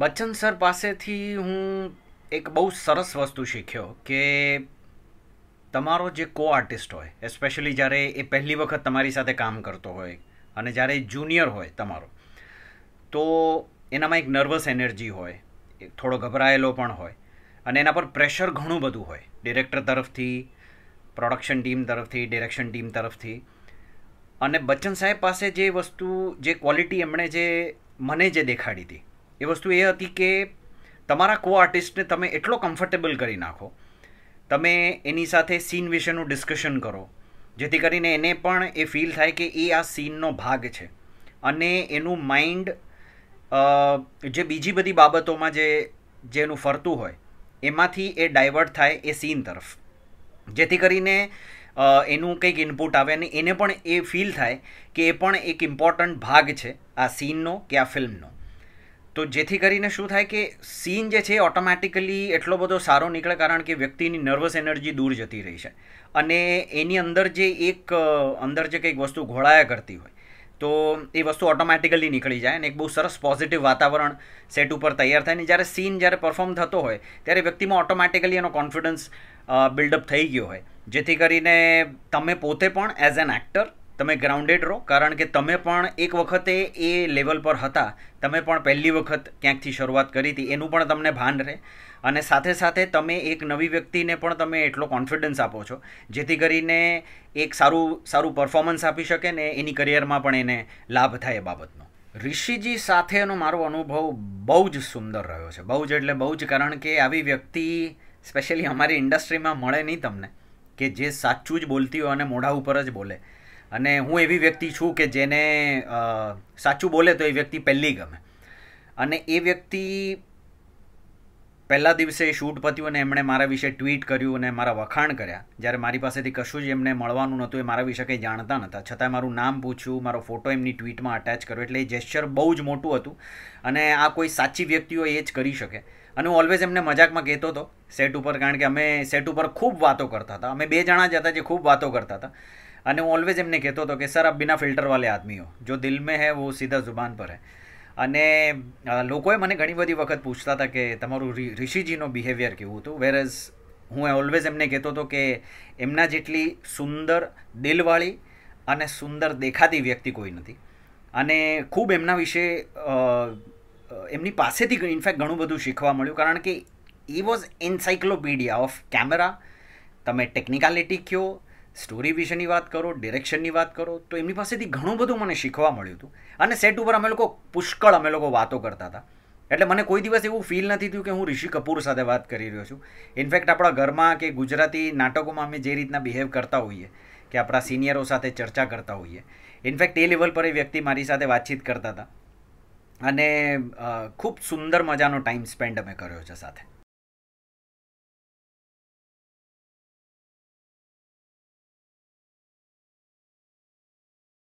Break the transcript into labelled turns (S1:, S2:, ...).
S1: Bachchan sir પાસેથી હું એક બહુ સરસ વસ્તુ શીખ્યો કે તમારો જે કો આર્ટિસ્ટ હોય એસ્પેશિયલી જ્યારે એ પહેલી વખત તમારી સાથે કામ કરતો હોય અને જ્યારે જુનિયર હોય તમારો તો એનામાં એક નર્વસ એનર્જી હોય થોડો ગભરાયેલો પણ હોય અને એના પર પ્રેશર ઘણું બધું હોય ડિરેક્ટર તરફથી પ્રોડક્શન ટીમ તરફથી ડિરેક્શન ટીમ તરફથી અને બચ્ચન સાહેબ પાસે જે વસ્તુ જે ક્વોલિટી એમણે જે મને જે દેખાડી હતી એ વસ્તુ એ હતી કે તમારા કો આર્ટિસ્ટને તમે એટલો કમ્ફર્ટેબલ કરી નાખો તમે એની સાથે સીન વિશેનું ડિસ્કશન કરો જેથી કરીને એને પણ એ ફીલ થાય કે એ આ સીનનો ભાગ છે અને એનું માઇન્ડ જે બીજી બધી બાબતોમાં જે જેનું ફરતું હોય એમાંથી એ ડાયવર્ટ થાય એ સીન તરફ જેથી કરીને એનું કંઈક ઇનપુટ આવે અને એને પણ એ ફીલ થાય કે એ પણ એક ઇમ્પોર્ટન્ટ ભાગ છે આ સીનનો કે આ ફિલ્મનો તો જેથી કરીને શું થાય કે સીન જે છે ઓટોમેટિકલી એટલો બધો સારો નીકળે કારણ કે વ્યક્તિની નર્વસ એનર્જી દૂર જતી રહી છે અને એની અંદર જે એક અંદર જે કંઈક વસ્તુ ઘોળાયા કરતી હોય તો એ વસ્તુ ઓટોમેટિકલી નીકળી જાય અને એક બહુ સરસ પોઝિટિવ વાતાવરણ સેટ ઉપર તૈયાર થાય ને જ્યારે સીન જ્યારે પરફોર્મ થતો હોય ત્યારે વ્યક્તિમાં ઓટોમેટિકલી એનો કોન્ફિડન્સ બિલ્ડઅપ થઈ ગયો હોય જેથી કરીને તમે પોતે પણ એઝ એન એક્ટર તમે ગ્રાઉન્ડેડ રહો કારણ કે તમે પણ એક વખતે એ લેવલ પર હતા તમે પણ પહેલી વખત ક્યાંકથી શરૂઆત કરી હતી એનું પણ તમને ભાન રહે અને સાથે સાથે તમે એક નવી વ્યક્તિને પણ તમે એટલો કોન્ફિડન્સ આપો છો જેથી કરીને એક સારું સારું પરફોર્મન્સ આપી શકે ને એની કરિયરમાં પણ એને લાભ થાય એ બાબતનો ઋષિજી સાથેનો મારો અનુભવ બહુ જ સુંદર રહ્યો છે બહુ જ એટલે બહુ જ કારણ કે આવી વ્યક્તિ સ્પેશિયલી અમારી ઇન્ડસ્ટ્રીમાં મળે નહીં તમને કે જે સાચું જ બોલતી હોય અને મોઢા ઉપર જ બોલે અને હું એવી વ્યક્તિ છું કે જેને સાચું બોલે તો એ વ્યક્તિ પહેલી ગમે અને એ વ્યક્તિ પહેલા દિવસે શૂટ પત્યું અને એમણે મારા વિશે ટ્વીટ કર્યું અને મારા વખાણ કર્યા જ્યારે મારી પાસેથી કશું જ એમને મળવાનું નહોતું એ મારા વિશે કંઈ જાણતા નહોતા છતાં મારું નામ પૂછ્યું મારો ફોટો એમની ટ્વીટમાં અટેચ કર્યો એટલે એ જેસ્ચર બહુ જ મોટું હતું અને આ કોઈ સાચી વ્યક્તિઓ એ જ કરી શકે અને હું ઓલવેઝ એમને મજાકમાં કહેતો હતો સેટ ઉપર કારણ કે અમે સેટ ઉપર ખૂબ વાતો કરતા હતા અમે બે જણા જ હતા જે ખૂબ વાતો કરતા હતા અને હું ઓલવેઝ એમને કહેતો હતો કે સર આપ બિના ફિલ્ટર વાલે જો દિલ મેં હે વો સીધા જુબાન પર હે અને લોકોએ મને ઘણી બધી વખત પૂછતા હતા કે તમારું ઋષિજીનો બિહેવિયર કેવું હતું વેર એઝ હું ઓલવેઝ એમને કહેતો હતો કે એમના જેટલી સુંદર દિલવાળી અને સુંદર દેખાતી વ્યક્તિ કોઈ નથી અને ખૂબ એમના વિશે એમની પાસેથી ઇનફેક્ટ ઘણું બધું શીખવા મળ્યું કારણ કે he was encyclopedia of camera તમે ટેકનિકાલિટી કયો સ્ટોરી વિશેની વાત કરો ડિરેક્શનની વાત કરો તો એમની પાસેથી ઘણું બધું મને શીખવા મળ્યું હતું અને સેટ ઉપર અમે લોકો પુષ્કળ અમે લોકો વાતો કરતા હતા એટલે મને કોઈ દિવસ એવું ફીલ નથી થયું કે હું ઋષિ કપૂર સાથે વાત કરી રહ્યો છું ઇનફેક્ટ આપણા ઘરમાં કે ગુજરાતી નાટકોમાં અમે જે રીતના બિહેવ કરતા હોઈએ કે આપણા સિનિયરો સાથે ચર્ચા કરતા હોઈએ ઇનફેક્ટ એ લેવલ પર એ વ્યક્તિ મારી સાથે વાતચીત કરતા હતા અને ખૂબ સુંદર મજાનો ટાઈમ સ્પેન્ડ અમે કર્યો છે સાથે